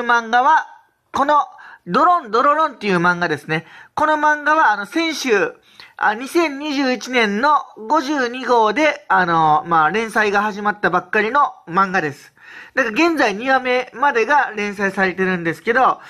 いう漫画は、この、ドロンドロロンっていう漫画ですね。この漫画は、あの、先週、あ2021年の52号で、あの、まあ、連載が始まったばっかりの漫画です。だから現在2話目までが連載されてるんですけど、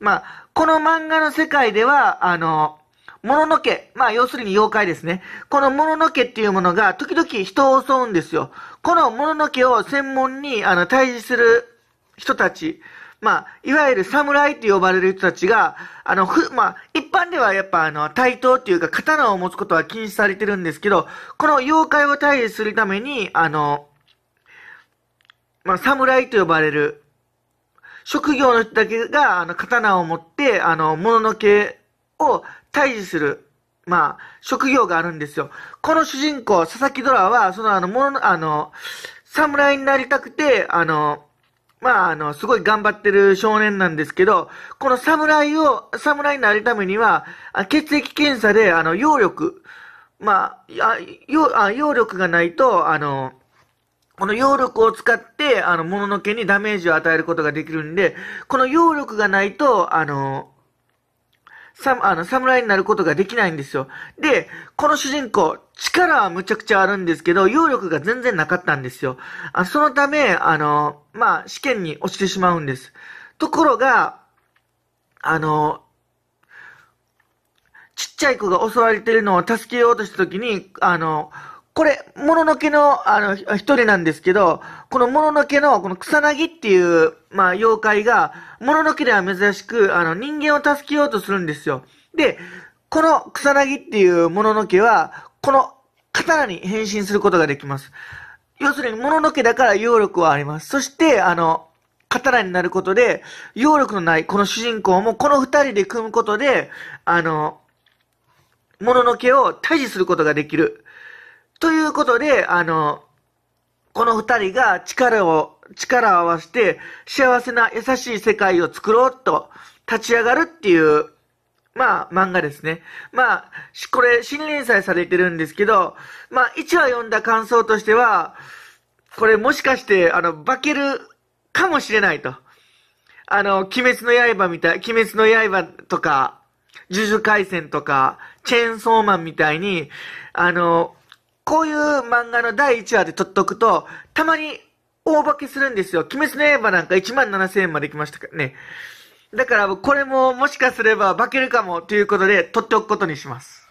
まあ、この漫画の世界では、あの、もののけ、まあ、要するに妖怪ですね。このもののけっていうものが時々人を襲うんですよ。このもののけを専門に、あの、退治する人たち、まあ、いわゆる侍って呼ばれる人たちが、あの、ふ、まあ、一般ではやっぱあの、対等っていうか刀を持つことは禁止されてるんですけど、この妖怪を退治するために、あの、まあ、侍と呼ばれる、職業の人だけが、あの、刀を持って、あの、もののけを退治する、まあ、職業があるんですよ。この主人公、佐々木ドラは、その、あの、もの、あの、侍になりたくて、あの、まあ、あの、すごい頑張ってる少年なんですけど、この侍を、侍になるためには、血液検査で、あの、揚力、まあ、あ揚力がないと、あの、この揚力を使って、あの、もののけにダメージを与えることができるんで、この揚力がないと、あの、さ、あの、侍になることができないんですよ。で、この主人公、力はむちゃくちゃあるんですけど、揚力が全然なかったんですよ。あそのため、あの、まあ、試験に落ちてしまうんです。ところが、あの、ちっちゃい子が襲われてるのを助けようとしたときに、あの、これ、もののけの、あの、一人なんですけど、このもののけの、この草薙っていう、まあ、妖怪が、もののけでは珍しく、あの、人間を助けようとするんですよ。で、この草薙っていうもののけは、この刀に変身することができます。要するに、もののけだから妖力はあります。そして、あの、刀になることで、揚力のないこの主人公も、この二人で組むことで、あの、もののけを退治することができる。ということで、あの、この二人が力を、力を合わせて幸せな優しい世界を作ろうと立ち上がるっていう、まあ漫画ですね。まあ、これ新連載されてるんですけど、まあ一話読んだ感想としては、これもしかしてあの、化けるかもしれないと。あの、鬼滅の刃みたい、鬼滅の刃とか、呪術回戦とか、チェーンソーマンみたいに、あの、こういう漫画の第1話で撮っとくと、たまに大化けするんですよ。鬼滅の刃なんか1万7000円まで来ましたからね。だから、これももしかすれば化けるかもということで、撮っておくことにします。